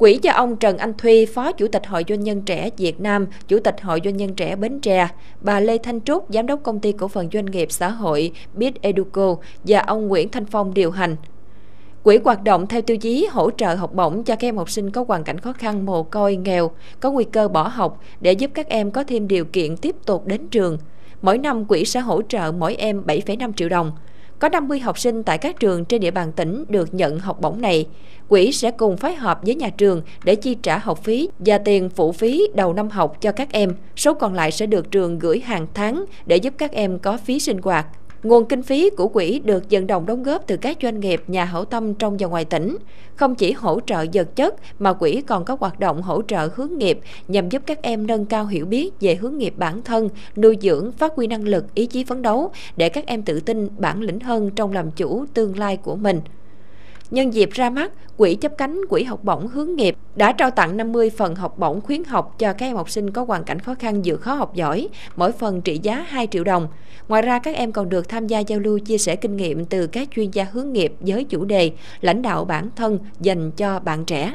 Quỹ do ông Trần Anh Thuy, Phó Chủ tịch Hội Doanh nhân trẻ Việt Nam, Chủ tịch Hội Doanh nhân trẻ Bến Tre, bà Lê Thanh Trúc, Giám đốc Công ty Cổ phần Doanh nghiệp Xã hội Bit Educo và ông Nguyễn Thanh Phong điều hành. Quỹ hoạt động theo tiêu chí hỗ trợ học bổng cho các em học sinh có hoàn cảnh khó khăn, mồ côi, nghèo, có nguy cơ bỏ học để giúp các em có thêm điều kiện tiếp tục đến trường. Mỗi năm quỹ sẽ hỗ trợ mỗi em 7,5 triệu đồng. Có 50 học sinh tại các trường trên địa bàn tỉnh được nhận học bổng này. Quỹ sẽ cùng phối hợp với nhà trường để chi trả học phí và tiền phụ phí đầu năm học cho các em. Số còn lại sẽ được trường gửi hàng tháng để giúp các em có phí sinh hoạt. Nguồn kinh phí của quỹ được vận động đóng góp từ các doanh nghiệp, nhà hảo tâm trong và ngoài tỉnh. Không chỉ hỗ trợ vật chất mà quỹ còn có hoạt động hỗ trợ hướng nghiệp nhằm giúp các em nâng cao hiểu biết về hướng nghiệp bản thân, nuôi dưỡng, phát huy năng lực, ý chí phấn đấu để các em tự tin, bản lĩnh hơn trong làm chủ tương lai của mình. Nhân dịp ra mắt, Quỹ chấp cánh Quỹ học bổng hướng nghiệp đã trao tặng 50 phần học bổng khuyến học cho các em học sinh có hoàn cảnh khó khăn vượt khó học giỏi, mỗi phần trị giá 2 triệu đồng. Ngoài ra, các em còn được tham gia giao lưu chia sẻ kinh nghiệm từ các chuyên gia hướng nghiệp với chủ đề lãnh đạo bản thân dành cho bạn trẻ.